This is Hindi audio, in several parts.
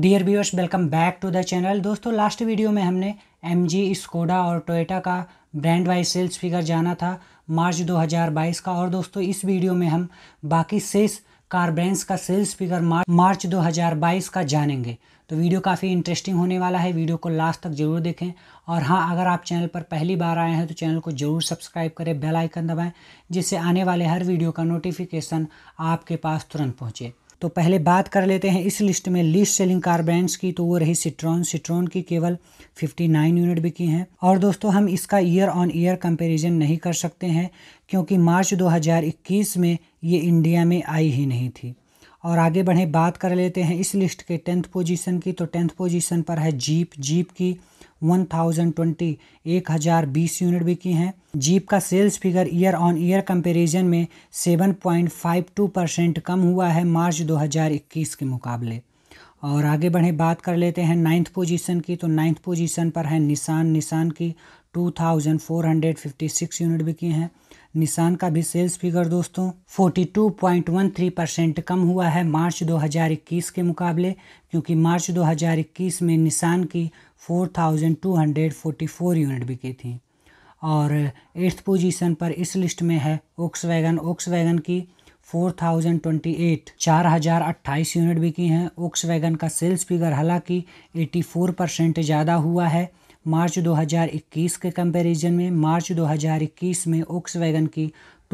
dear viewers welcome back to the channel दोस्तों लास्ट वीडियो में हमने एम जी स्कोडा और टोयोटा का ब्रांड वाइज सेल्स फिगर जाना था मार्च 2022 का और दोस्तों इस वीडियो में हम बाकी सेस कार ब्रांड्स का सेल्स फिगर मार्च 2022 का जानेंगे तो वीडियो काफ़ी इंटरेस्टिंग होने वाला है वीडियो को लास्ट तक ज़रूर देखें और हाँ अगर आप चैनल पर पहली बार आए हैं तो चैनल को ज़रूर सब्सक्राइब करें बेल आइकन दबाएं जिससे आने वाले हर वीडियो का नोटिफिकेशन आपके पास तुरंत पहुँचे तो पहले बात कर लेते हैं इस लिस्ट में लीस्ट सेलिंग कार ब्रांड्स की तो वो रही सिट्रॉन सिट्रॉन की केवल 59 यूनिट बिकी हैं और दोस्तों हम इसका ईयर ऑन ईयर कंपैरिजन नहीं कर सकते हैं क्योंकि मार्च 2021 में ये इंडिया में आई ही नहीं थी और आगे बढ़े बात कर लेते हैं इस लिस्ट के टेंथ पोजीशन की तो टेंथ पोजीशन पर है जीप जीप की वन थाउजेंड ट्वेंटी एक हज़ार बीस यूनिट बिकी हैं जीप का sales figure year on year comparison में seven point five two percent कम हुआ है मार्च दो हज़ार इक्कीस के मुकाबले और आगे बढ़े बात कर लेते हैं नाइन्थ पोजीशन की तो नाइन्थ पोजीशन पर है निशान निशान की 2456 यूनिट बिकी हैं निशान का भी सेल्स फिगर दोस्तों 42.13 परसेंट कम हुआ है मार्च 2021 के मुकाबले क्योंकि मार्च 2021 में निशान की 4244 यूनिट बिकी थी और एट्थ पोजीशन पर इस लिस्ट में है ओक्स वैगन ओक्स वैगन की 4028 4028 यूनिट बिकी हैं ओक्स वैगन का सेल्स फिगर हालांकि 84 परसेंट ज़्यादा हुआ है मार्च 2021 के कंपैरिजन में मार्च 2021 में ओक्स वैगन की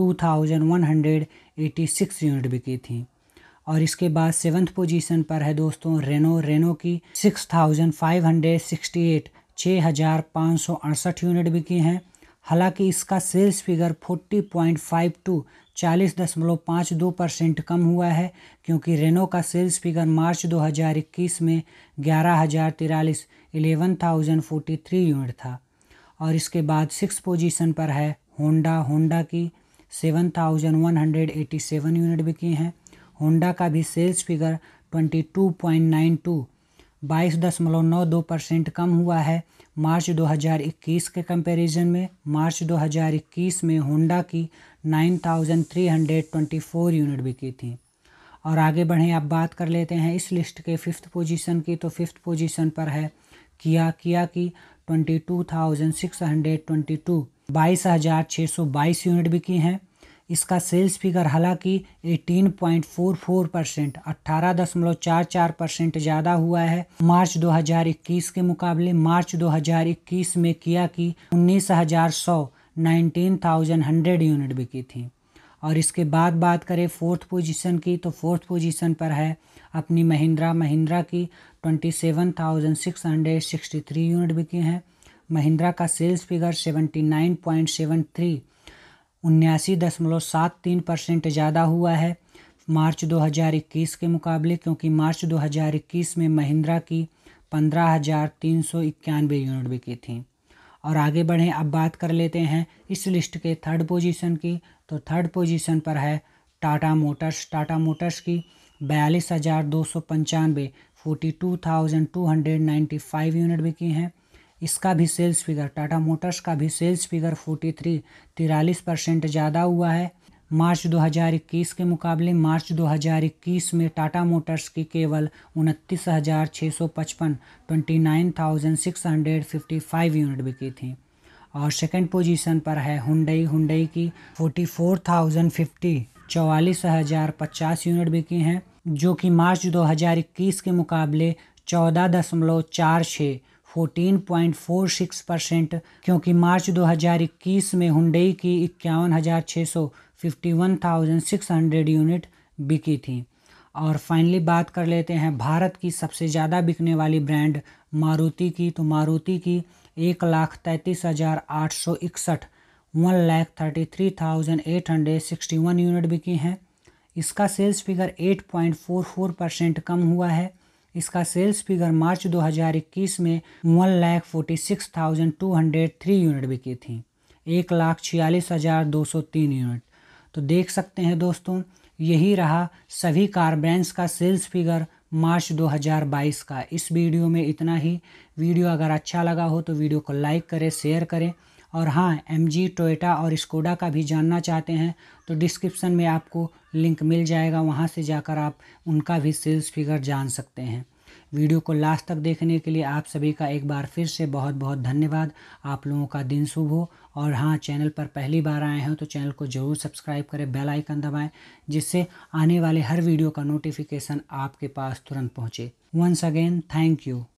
2186 यूनिट बिकी थी और इसके बाद सेवन्थ पोजीशन पर है दोस्तों रेनो रेनो की 6568 6568 यूनिट बिकी हैं हालांकि इसका सेल्स फिगर 40.52 चालीस दशमलव पाँच दो परसेंट कम हुआ है क्योंकि रेनो का सेल्स फिगर मार्च 2021 में ग्यारह हज़ार तिरालीस 11,043 यूनिट था और इसके बाद सिक्स पोजीशन पर है होंडा होंडा की 7,187 यूनिट बिकी हैं होंडा का भी सेल्स फिगर 22.92 बाईस दशमलव नौ दो परसेंट कम हुआ है मार्च 2021 के कंपैरिजन में मार्च 2021 में होंडा की 9,324 यूनिट बिकी थी और आगे बढ़ें आप बात कर लेते हैं इस लिस्ट के फिफ्थ पोजीशन की तो फिफ्थ पोजीशन पर है किया किया कि twenty two thousand six hundred twenty two बाईस हज़ार छः सौ बाईस यूनिट बिकी हैं इसका सेल्स फिगर हालांकि eighteen point four four percent अट्ठारह दशमलव चार चार परसेंट ज़्यादा हुआ है मार्च दो हजार इक्कीस के मुकाबले मार्च दो हजार इक्कीस में किया की उन्नीस हज़ार सौ नाइनटीन थाउजेंड हंड्रेड यूनिट बिकी थी और इसके बाद बात करें फोर्थ पोजीशन की तो फोर्थ पोजीशन पर है अपनी महिंद्रा महिंद्रा की twenty seven thousand six hundred sixty three unit बिकी हैं महिंद्रा का sales figure seventy nine point seven three उन्यासी दशमलव सात तीन परसेंट ज़्यादा हुआ है मार्च 2021 के मुकाबले क्योंकि मार्च 2021 में महिंद्रा की पंद्रह हज़ार तीन सौ इक्यानवे यूनिट बिकी थी और आगे बढ़ें अब बात कर लेते हैं इस लिस्ट के थर्ड पोजीशन की तो थर्ड पोजीशन पर है टाटा मोटर्स टाटा मोटर्स की बयालीस हज़ार दो सौ पंचानवे forty two thousand two hundred ninety five unit बिकी हैं इसका भी सेल्स फिगर टाटा मोटर्स का भी सेल्स फिगर फोर्टी थ्री तिरालीस परसेंट ज़्यादा हुआ है मार्च 2021 के मुकाबले मार्च 2021 में टाटा मोटर्स की केवल उनतीस हज़ार छः सौ पचपन twenty nine thousand six hundred fifty five unit बिकी थी और सेकंड पोजीशन पर है हुंडई हुंडई की फोर्टी फोर थाउजेंड फिफ्टी चौवालीस हज़ार पचास यूनिट बिकी हैं जो कि मार्च 2021 के मुकाबले चौदह दशमलव चार छः 14.46 परसेंट क्योंकि मार्च 2021 में हुंडई की इक्यावन हज़ार छः सौ fifty one thousand six hundred unit बिकी थी और फाइनली बात कर लेते हैं भारत की सबसे ज़्यादा बिकने वाली ब्रांड मारुति की तो मारुति की एक लाख तैंतीस हज़ार आठ सौ इकसठ one lakh thirty three thousand eight hundred sixty one unit बिकी हैं इसका sales figure eight point four four percent कम हुआ है इसका सेल्स फिगर मार्च 2021 में one lakh forty six thousand two hundred three unit बिकी थी एक लाख छियालीस हज़ार दो सौ तीन यूनिट तो देख सकते हैं दोस्तों यही रहा सभी कार ब्रांड्स का सेल्स फिगर मार्च 2022 का इस वीडियो में इतना ही वीडियो अगर अच्छा लगा हो तो वीडियो को लाइक करें शेयर करें और हाँ एम जी टोयटा और स्कोडा का भी जानना चाहते हैं तो डिस्क्रिप्शन में आपको लिंक मिल जाएगा वहाँ से जाकर आप उनका भी सेल्स फिगर जान सकते हैं वीडियो को लास्ट तक देखने के लिए आप सभी का एक बार फिर से बहुत बहुत धन्यवाद आप लोगों का दिन शुभ हो और हाँ चैनल पर पहली बार आए हैं तो चैनल को ज़रूर सब्सक्राइब करें बेल आइकन दबाएं जिससे आने वाले हर वीडियो का नोटिफिकेशन आपके पास तुरंत पहुँचे वंस अगेन थैंक यू